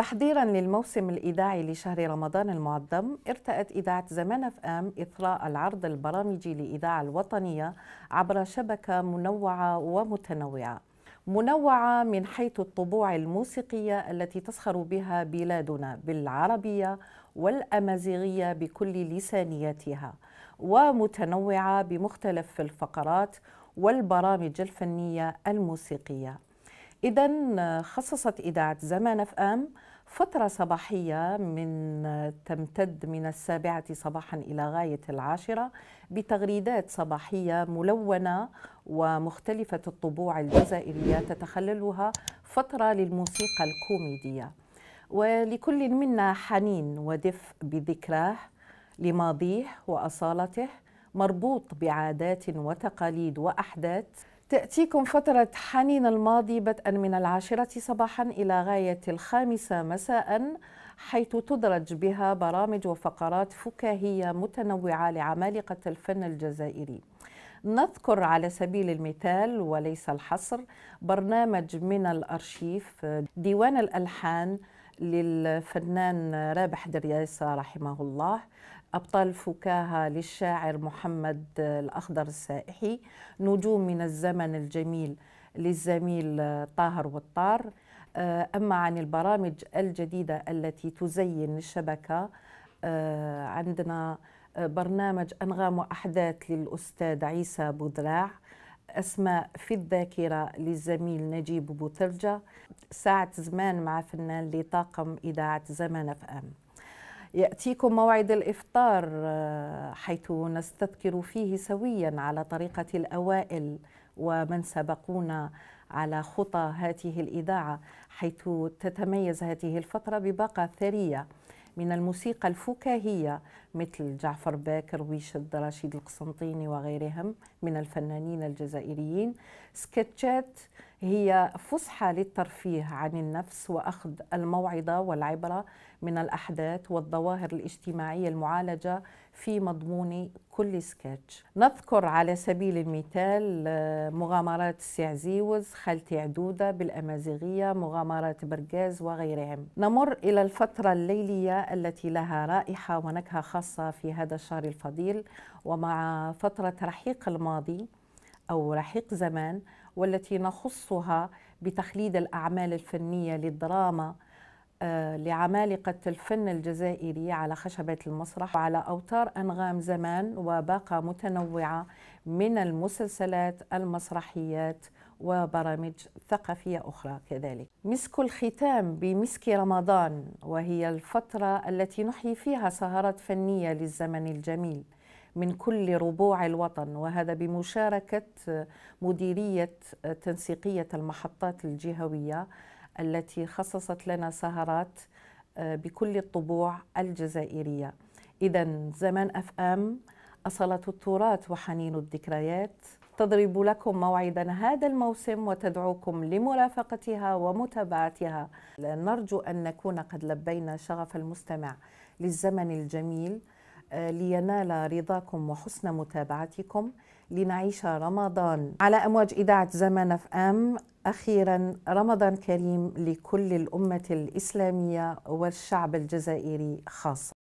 تحضيرا للموسم الإذاعي لشهر رمضان المعظم ارتأت إذاعة زمان اف ام إثراء العرض البرامجي لاذاعه الوطنية عبر شبكة منوعة ومتنوعة منوعة من حيث الطبوع الموسيقية التي تسخر بها بلادنا بالعربية والأمازيغية بكل لسانياتها ومتنوعة بمختلف الفقرات والبرامج الفنية الموسيقية إذا خصصت إذاعة زمان اف ام فترة صباحية من تمتد من السابعة صباحا إلى غاية العاشرة بتغريدات صباحية ملونة ومختلفة الطبوع الجزائرية تتخللها فترة للموسيقى الكوميدية ولكل منا حنين ودفء بذكراه لماضيه وأصالته مربوط بعادات وتقاليد وأحداث تأتيكم فترة حنين الماضي بدءا من العاشرة صباحا إلى غاية الخامسة مساء حيث تدرج بها برامج وفقرات فكاهية متنوعة لعمالقة الفن الجزائري نذكر على سبيل المثال وليس الحصر برنامج من الأرشيف ديوان الألحان للفنان رابح درياسة رحمه الله أبطال فكاهة للشاعر محمد الأخضر السائحي نجوم من الزمن الجميل للزميل طاهر والطار آه، أما عن البرامج الجديدة التي تزين الشبكة آه، عندنا آه، برنامج أنغام وأحداث للأستاذ عيسى بودراع أسماء في الذاكرة للزميل نجيب بوثلجة ساعة زمان مع فنان لطاقم إذاعة زمان أم يأتيكم موعد الإفطار آه، حيث نستذكر فيه سويا على طريقة الأوائل ومن سبقونا على خطى هذه الإذاعة حيث تتميز هذه الفترة بباقة ثرية من الموسيقى الفكاهية مثل جعفر باكر ويشد رشيد القسنطيني وغيرهم من الفنانين الجزائريين سكتشات هي فسحة للترفيه عن النفس وأخذ الموعظة والعبرة من الأحداث والظواهر الاجتماعية المعالجة في مضمون كل سكتش نذكر على سبيل المثال آه، مغامرات السعزيوز خالتي عدودة بالأمازيغية مغامرات برجاز وغيرهم نمر إلى الفترة الليلية التي لها رائحة ونكهة خاصة في هذا الشهر الفضيل ومع فترة رحيق الماضي أو رحيق زمان والتي نخصها بتخليد الأعمال الفنية للدراما آه، لعمالقة الفن الجزائري على خشبة المسرح وعلى أوتار أنغام زمان وباقة متنوعة من المسلسلات المسرحيات وبرامج ثقافية أخرى كذلك مسك الختام بمسك رمضان وهي الفترة التي نحيي فيها سهرات فنية للزمن الجميل من كل ربوع الوطن وهذا بمشاركة مديرية تنسيقية المحطات الجهوية التي خصصت لنا سهرات آه، بكل الطبوع الجزائرية إذا زمان أف أم أصلة التراث وحنين الذكريات تضرب لكم موعدا هذا الموسم وتدعوكم لمرافقتها ومتابعتها نرجو أن نكون قد لبينا شغف المستمع للزمن الجميل لينال رضاكم وحسن متابعتكم لنعيش رمضان على امواج اذاعه زمان اف ام اخيرا رمضان كريم لكل الامه الاسلاميه والشعب الجزائري خاصه